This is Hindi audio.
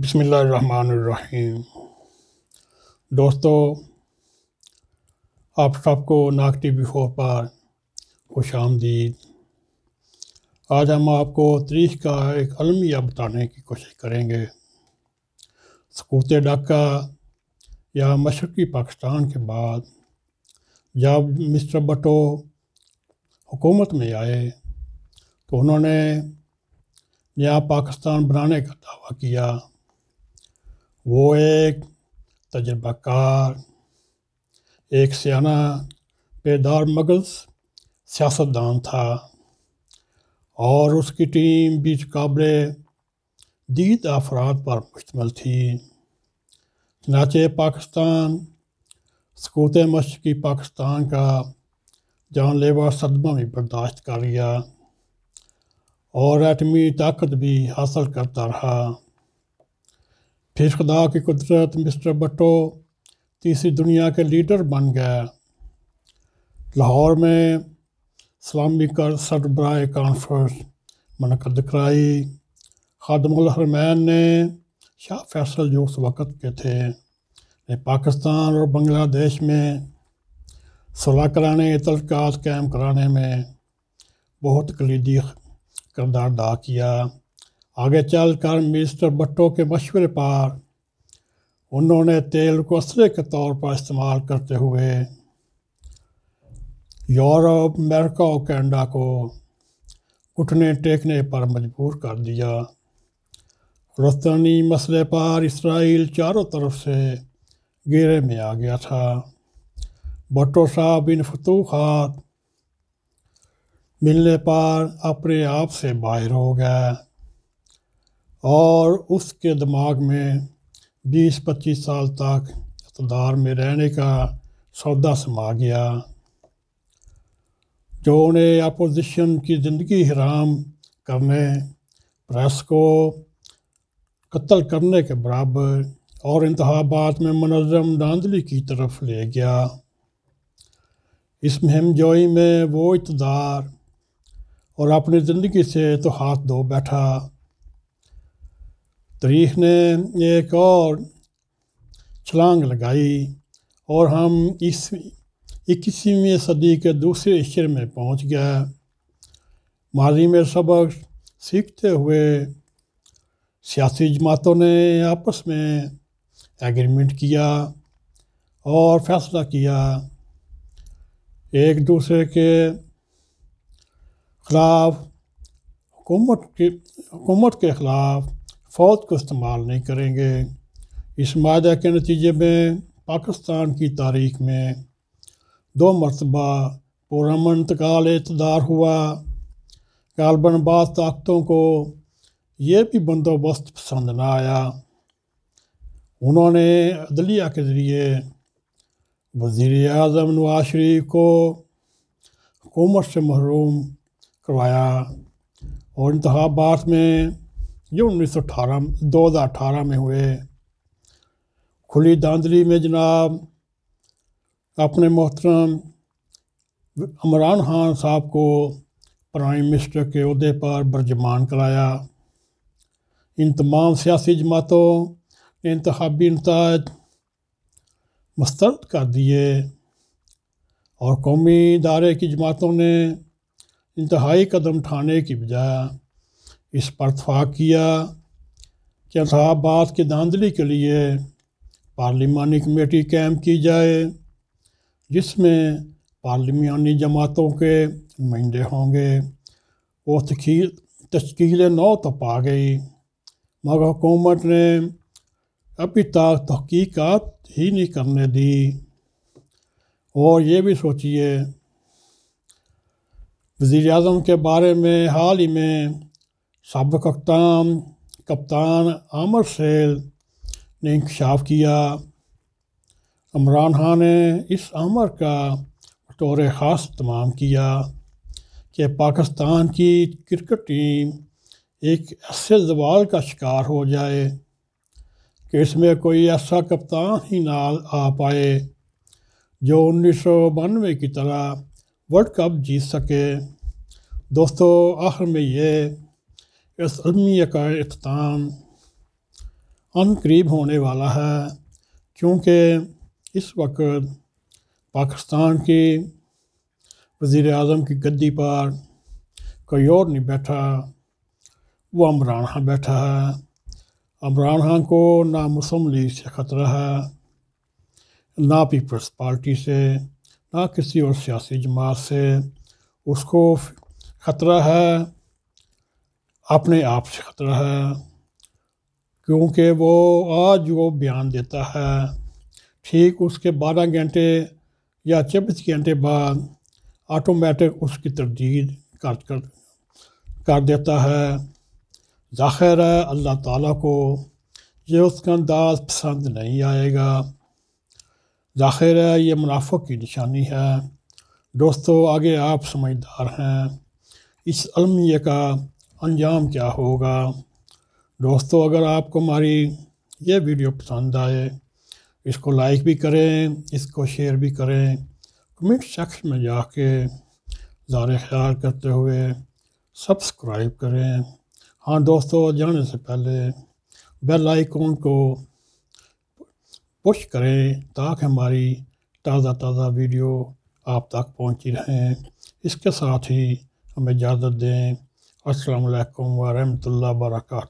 बिसमीम दोस्तों आप सबको नाक टी वी फोर पर खुश आमदीद आज हम आपको तरीख का एक अलमिया बताने की कोशिश करेंगे सकूत डाका या मशरक़ी पाकिस्तान के बाद जब मिस्टर बटो हुकूमत में आए तो उन्होंने नया पाकिस्तान बनाने का दावा किया वो एक तजर्बाकार एक सियाना बेदार मगज सियासतदान था और उसकी टीम बीच काबिल दीद अफराद पर मुश्तमल थी चनाचे पाकिस्तान सकूत मशक़ी पाकिस्तान का जानलेवा सदमा भी बर्दाश्त कर लिया और एटमी ताकत भी हासिल करता रहा फिर खुदा की कुदरत मिस्टर बटो तीसरी दुनिया के लीडर बन गए लाहौर में इस्लामी कर सरबराह कॉन्फ्रेंस मनकद कराई खादमरमैन ने शाह फैसल जो उस वक़्त के थे पाकिस्तान और बांग्लादेश में सलाह कराने तलकात कायम कराने में बहुत कलीदी करदार अदा किया आगे चलकर मिस्टर भट्टो के मशवरे पर उन्होंने तेल को असरे के तौर पर इस्तेमाल करते हुए यूरोप अमेरिका और कैनेडा को घुटने टेकने पर मजबूर कर दिया फलस्तनी मसले पर इसराइल चारों तरफ से घेरे में आ गया था भट्टो साहब इन फतूहत मिलने पर अपने आप से बाहर हो गया और उसके दिमाग में 20-25 साल तक इकतदार में रहने का सौदा समा गया जो उन्हें अपोजिशन की ज़िंदगी हराम करने प्रेस को कत्ल करने के बराबर और इंतबात में मनज़म धांधली की तरफ ले गया इस मुहिम जोई में वो इतदार और अपनी ज़िंदगी से तो हाथ धो बैठा तरीख ने एक और छलांग लगाई और हम इस इक्कीसवीं सदी के दूसरे शर में पहुंच गया माजी में सबक सीखते हुए सियासी जमातों ने आपस में एग्रीमेंट किया और फैसला किया एक दूसरे के ख़िलाफ़ हुकूमत के हुकूमत के ख़िलाफ़ फ़ौज को इस्तेमाल नहीं करेंगे इस माह के नतीजे में पाकिस्तान की तारीख में दो मरतबा पुरमन इंतकाल इतदार हुआ गालबन बाद ताकतों को ये भी बंदोबस्त पसंद ना आया उन्होंने अदलिया के ज़रिए वज़ी अजम नवाज शरीफ को हुकूमत से महरूम करवाया और इंतबात में ये 1918 2018 में हुए खुली धांधली में जनाब अपने मोहतरम इमरान खान साहब को प्राइम मिनिस्टर के अहदे पर बरजमान कराया इन तमाम सियासी जमातों ने इंतबी नतज मुस्तरद कर दिए और कौमी इदारे की जमातों ने इंतहाई कदम उठाने की बजाय इस पर फाक किया कि इंतबात की धांधली के लिए पार्लिमानी कमेटी कैम की जाए जिसमें पार्लिमानी जमातों के नुमाइंदे होंगे वो तखीर तश्कील नौ तो पा गई मगर हुकूमत ने अभी तक तहकीकत ही नहीं करने दी और ये भी सोचिए वजीर अजम के बारे में हाल ही में सबक कप्तान कप्तान आमर सेल ने इंकशाफ किया इमरान खान ने इस आमर का बतौर ख़ास तमाम किया कि पाकिस्तान की क्रिकेट टीम एक ऐसे जवाल का शिकार हो जाए कि इसमें कोई ऐसा कप्तान ही ना आ पाए जो उन्नीस सौ बानवे की तरह वर्ल्ड कप जीत सके दोस्तों आखिर में ये इस अलमिया का अख्ताम अन करीब होने वाला है क्योंकि इस वक्त पाकिस्तान की वजीर अजम की गद्दी पर कोई और नहीं बैठा वो अमरान खां बैठा है अमरान खां को ना मुस्लिम लीग से ख़तरा है ना पीपल्स पार्टी से ना किसी और सियासी जमात से उसको ख़तरा है अपने आप से ख़तरा है क्योंकि वो आज वो बयान देता है ठीक उसके बारह घंटे या चौबीस घंटे बाद ऑटोमेटिक उसकी तरदीद कर कर कर देता है ज़ाहिर है अल्लाह ताला को ये उसका अंदाज पसंद नहीं आएगा ज़ाहिर है ये मुनाफ़ की निशानी है दोस्तों आगे आप समझदार हैं इस अलमिया का अंजाम क्या होगा दोस्तों अगर आपको हमारी ये वीडियो पसंद आए इसको लाइक भी करें इसको शेयर भी करें कमेंट सेक्शन में जाके ज़ार ख्याल करते हुए सब्सक्राइब करें हाँ दोस्तों जाने से पहले बेल आइकॉन को पुश करें ताकि हमारी ताज़ा ताज़ा वीडियो आप तक पहुंची रहें इसके साथ ही हमें इजाज़त दें असलकम वरहमल वर्का